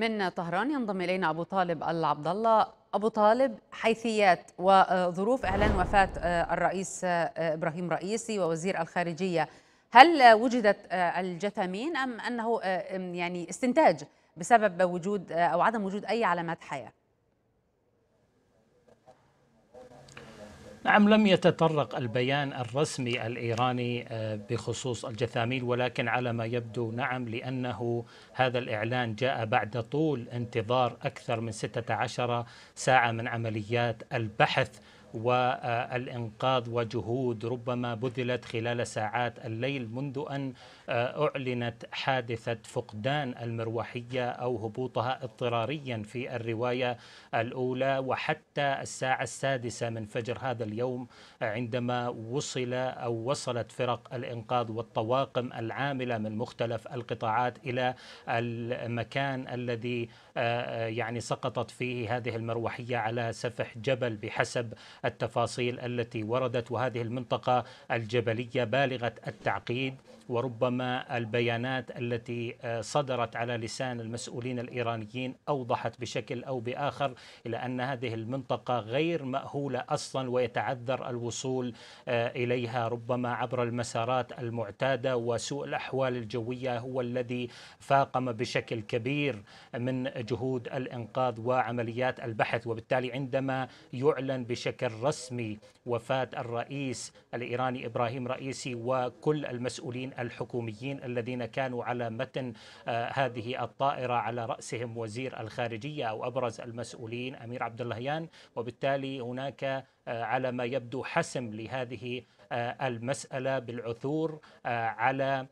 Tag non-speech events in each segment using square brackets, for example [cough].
من طهران ينضم الينا ابو طالب العبد الله ابو طالب حيثيات وظروف اعلان وفاه آه، الرئيس آه، ابراهيم رئيسي ووزير الخارجيه هل وجدت آه، الجثامين ام انه يعني استنتاج بسبب وجود او عدم وجود اي علامات حياه نعم لم يتطرق البيان الرسمي الإيراني آه، بخصوص الجثاميل ولكن على ما يبدو نعم لأنه هذا الإعلان جاء بعد طول انتظار أكثر من 16 ساعة من عمليات البحث والإنقاذ وجهود ربما بذلت خلال ساعات الليل منذ أن آه، أعلنت حادثة فقدان المروحية أو هبوطها اضطراريا في الرواية الأولى وحتى الساعة السادسة من فجر هذا اليوم عندما وصل أو وصلت فرق الإنقاذ والطواقم العاملة من مختلف القطاعات إلى المكان الذي آه، آه، يعني سقطت فيه هذه المروحية على سفح جبل بحسب التفاصيل التي وردت وهذه المنطقة الجبلية بالغة التعقيد وربما البيانات التي آه، صدرت على لسان المسؤولين الايرانيين اوضحت بشكل او باخر الى ان هذه المنطقه غير ماهوله اصلا ويتعذر الوصول آه، اليها ربما عبر المسارات المعتاده وسوء الاحوال الجويه هو الذي فاقم بشكل كبير من جهود الانقاذ وعمليات البحث وبالتالي عندما يعلن بشكل الرسمي وفاة الرئيس الإيراني إبراهيم رئيسي وكل المسؤولين الحكوميين الذين كانوا على متن آه، هذه الطائرة على رأسهم وزير الخارجية أو أبرز المسؤولين أمير عبد اللهيان وبالتالي هناك آه، على ما يبدو حسم لهذه آه، المسألة بالعثور على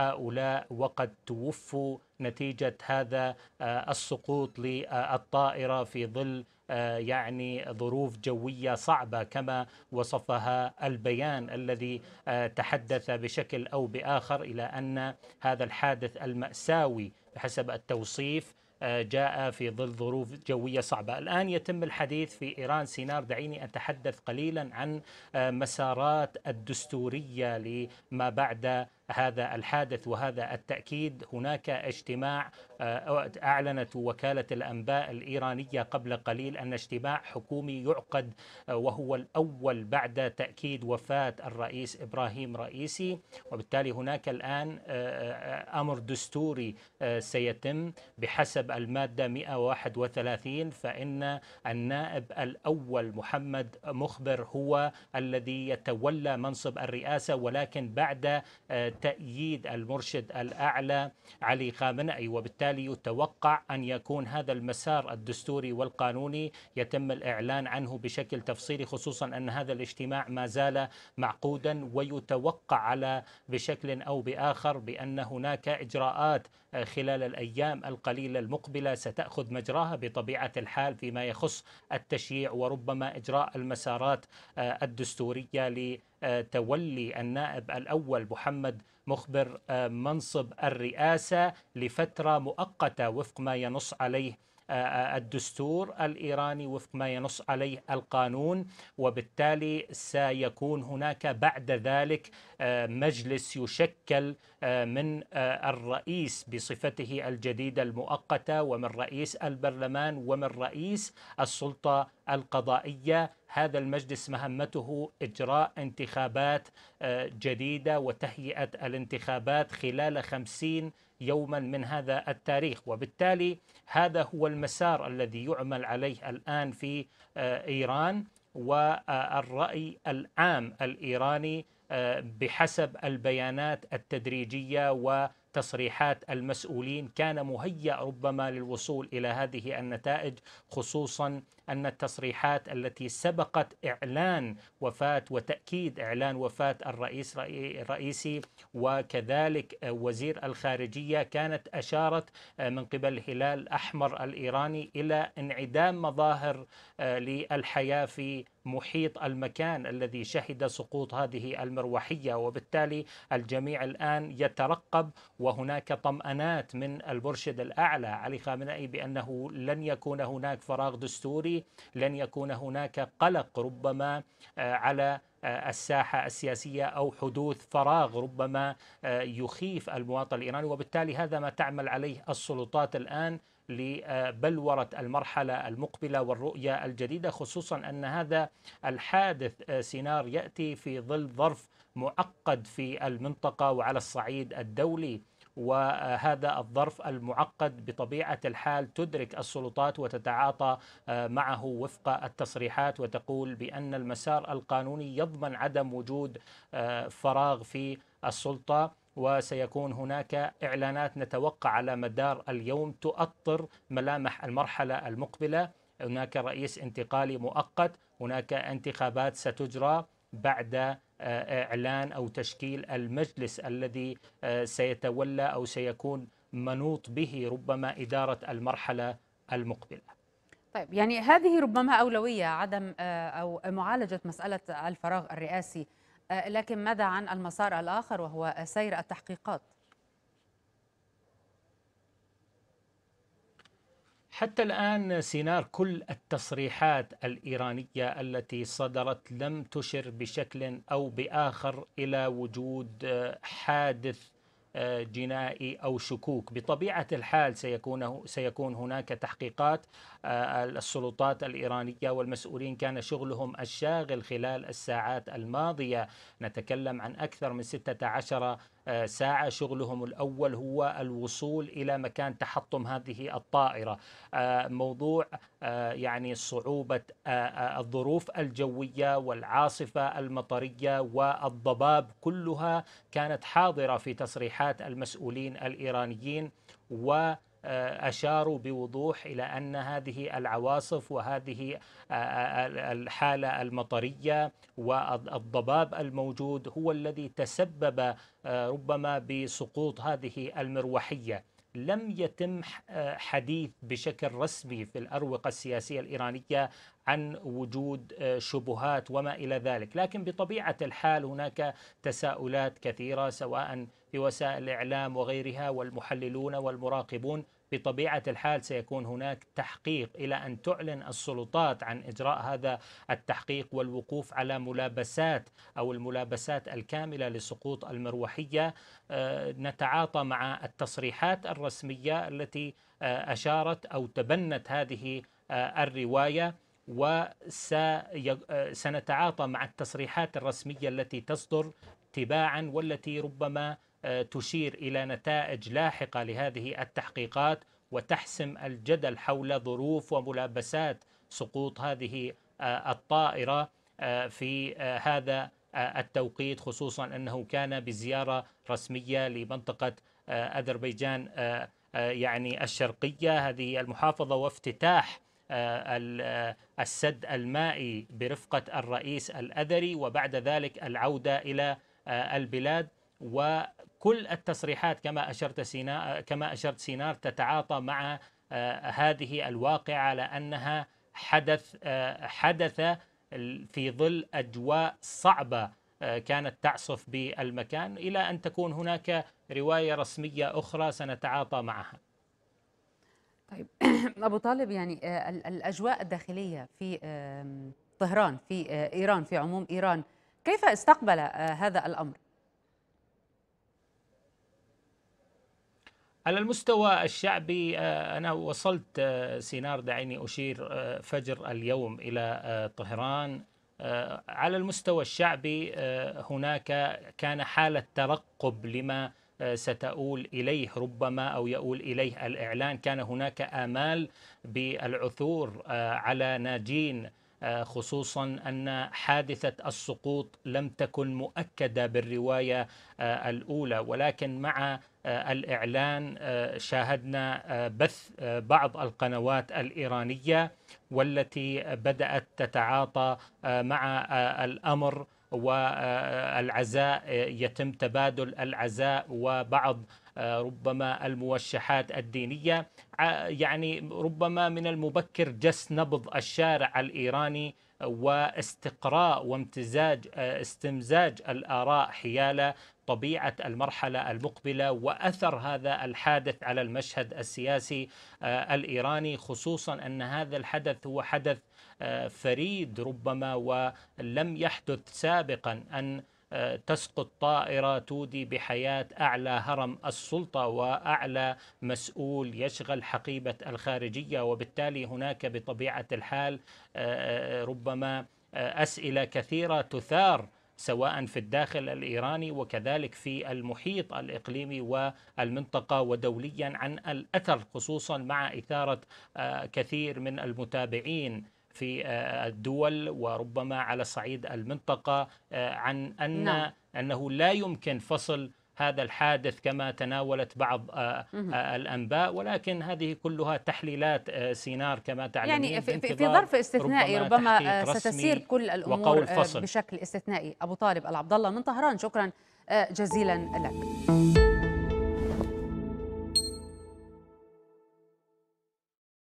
هؤلاء وقد توفوا نتيجه هذا آه، السقوط للطائره في ظل آه، يعني ظروف جويه صعبه كما وصفها البيان الذي آه، تحدث بشكل او باخر الى ان هذا الحادث الماساوي بحسب التوصيف جاء في ظل ظروف جوية صعبة الآن يتم الحديث في إيران سينار دعيني أتحدث قليلا عن مسارات الدستورية لما بعد هذا الحادث وهذا التأكيد هناك اجتماع آه، أعلنت وكالة الأنباء الإيرانية قبل قليل أن اجتماع حكومي يعقد آه، وهو الأول بعد تأكيد وفاة الرئيس إبراهيم رئيسي وبالتالي هناك الآن آه، أمر دستوري سيتم بحسب المادة 131 فإن النائب الأول محمد مخبر هو الذي يتولى منصب الرئاسة ولكن بعد تأييد المرشد الأعلى علي خامنئي وبالتالي يتوقع أن يكون هذا المسار الدستوري والقانوني يتم الإعلان عنه بشكل تفصيلي خصوصا أن هذا الاجتماع ما زال معقودا ويتوقع على بشكل أو بآخر بأن هناك إجراءات خلال الأيام القليلة المقبلة ستأخذ مجراها بطبيعة الحال فيما يخص التشييع وربما إجراء المسارات الدستورية لتولي النائب الأول محمد مخبر آه، منصب الرئاسة لفترة مؤقتة وفق ما ينص عليه آه، آه، الدستور الإيراني وفق ما ينص عليه القانون وبالتالي سيكون هناك بعد ذلك آه، مجلس يشكل من الرئيس بصفته الجديدة المؤقتة ومن رئيس البرلمان ومن رئيس السلطة القضائية هذا المجلس مهمته إجراء انتخابات جديدة وتهيئة الانتخابات خلال خمسين يوما من هذا التاريخ وبالتالي هذا هو المسار الذي يعمل عليه الآن في آه، إيران والرأي العام الإيراني آه، بحسب البيانات التدريجية و تصريحات المسؤولين كان مهيأ ربما للوصول إلى هذه النتائج خصوصا أن التصريحات التي سبقت إعلان وفاة وتأكيد إعلان وفاة الرئيس الرئيسي وكذلك وزير الخارجية كانت أشارت آه، من قبل الهلال الأحمر الإيراني إلى انعدام مظاهر آه، للحياة في محيط المكان الذي شهد سقوط هذه المروحيه وبالتالي الجميع الان يترقب وهناك طمأنات من المرشد الاعلى علي خامنئي بانه لن يكون هناك فراغ دستوري، لن يكون هناك قلق ربما آه، على آه، الساحة السياسية أو حدوث فراغ ربما آه، يخيف المواطن الإيراني وبالتالي هذا ما تعمل عليه السلطات الآن لبلورة المرحلة المقبلة والرؤية الجديدة خصوصا أن هذا الحادث آه، سينار يأتي في ظل ظرف معقد في المنطقة وعلى الصعيد الدولي وهذا الظرف المعقد بطبيعه الحال تدرك السلطات وتتعاطى آه، معه وفق التصريحات وتقول بان المسار القانوني يضمن عدم وجود آه، فراغ في السلطه وسيكون هناك إعلانات نتوقع على مدار اليوم تؤطر ملامح المرحلة المقبلة هناك رئيس انتقالي مؤقت هناك انتخابات ستجرى بعد آه، إعلان أو تشكيل المجلس الذي آه، سيتولى أو سيكون منوط به ربما إدارة المرحلة المقبلة طيب يعني هذه ربما أولوية عدم آه، أو معالجة مسألة الفراغ الرئاسي آه، لكن ماذا عن المسار الآخر وهو سير التحقيقات؟ حتى الآن سينار كل التصريحات الإيرانية التي صدرت لم تشر بشكل أو بآخر إلى وجود آه، حادث جنائي او شكوك بطبيعه الحال سيكون سيكون هناك تحقيقات آه، السلطات الايرانيه والمسؤولين كان شغلهم الشاغل خلال الساعات الماضيه نتكلم عن اكثر من 16 آه، ساعة شغلهم الأول هو الوصول إلى مكان تحطم هذه الطائرة آه، موضوع آه، يعني صعوبة الظروف الجوية والعاصفة المطرية والضباب كلها كانت حاضرة في تصريحات المسؤولين الإيرانيين و آه، أشاروا بوضوح إلى أن هذه العواصف وهذه آه، آه، الحالة المطرية والضباب الموجود هو الذي تسبب ربما بسقوط هذه المروحية لم يتم حديث بشكل رسمي في الأروقة السياسية الإيرانية عن وجود آه، شبهات وما الى ذلك، لكن بطبيعه الحال هناك تساؤلات كثيره سواء في وسائل الاعلام وغيرها والمحللون والمراقبون بطبيعه الحال سيكون هناك تحقيق الى ان تعلن السلطات عن اجراء هذا التحقيق والوقوف على ملابسات او الملابسات الكامله لسقوط المروحيه آه، نتعاطى مع التصريحات الرسميه التي آه، اشارت او تبنت هذه الروايه وسنتعاطى مع التصريحات الرسمية التي تصدر تباعا والتي ربما آه، تشير إلى نتائج لاحقة لهذه التحقيقات وتحسم الجدل حول ظروف وملابسات سقوط هذه آه، الطائرة آه، في هذا التوقيت خصوصا أنه كان بزيارة رسمية لمنطقة أذربيجان يعني الشرقية هذه المحافظة وافتتاح آه، آه، السد المائي برفقة الرئيس الأذري وبعد ذلك العودة إلى آه، البلاد وكل التصريحات كما أشرت سينا كما أشرت سينار تتعاطى مع هذه الواقعة على أنها حدث حدث في ظل أجواء صعبة كانت تعصف بالمكان إلى أن تكون هناك رواية رسمية أخرى سنتعاطى معها طيب [clears throat] ابو طالب يعني آه، الاجواء الداخليه في طهران في آه، ايران في عموم ايران كيف استقبل آه، هذا الامر؟ على المستوى الشعبي أنا وصلت سينار دعيني أشير فجر اليوم إلى طهران على المستوى الشعبي هناك كان حالة ترقب لما ستؤول إليه ربما أو يؤول إليه الإعلان كان هناك آمال بالعثور آه، على ناجين آه، خصوصا ان حادثه السقوط لم تكن مؤكده بالروايه آه، الاولى ولكن مع الاعلان شاهدنا بث بعض القنوات الايرانيه والتي بدات تتعاطى مع الامر والعزاء يتم تبادل العزاء وبعض آه، ربما الموشحات الدينية يعني ربما من المبكر جس نبض الشارع الإيراني واستقراء وامتزاج آه، استمزاج الآراء حيال طبيعه المرحله المقبله واثر هذا الحادث على المشهد السياسي آه، الايراني خصوصا ان هذا الحدث هو حدث آه، فريد ربما ولم يحدث سابقا ان آه، تسقط طائرة تودي بحياة أعلى هرم السلطة وأعلى مسؤول يشغل حقيبة الخارجية وبالتالي هناك بطبيعة الحال ربما أسئلة كثيرة تثار سواء في الداخل الايراني وكذلك في المحيط الاقليمي والمنطقه ودوليا عن الاثر خصوصا مع اثاره آه، كثير من المتابعين في آه، الدول وربما على صعيد المنطقه آه، عن ان نعم. انه لا يمكن فصل هذا الحادث كما تناولت بعض آه، آه، الانباء ولكن هذه كلها تحليلات آه، سينار كما تعلمين يعني في, في ظرف استثنائي ربما, ربما ستسير كل الامور بشكل استثنائي ابو طالب العبد الله من طهران شكرا جزيلا لك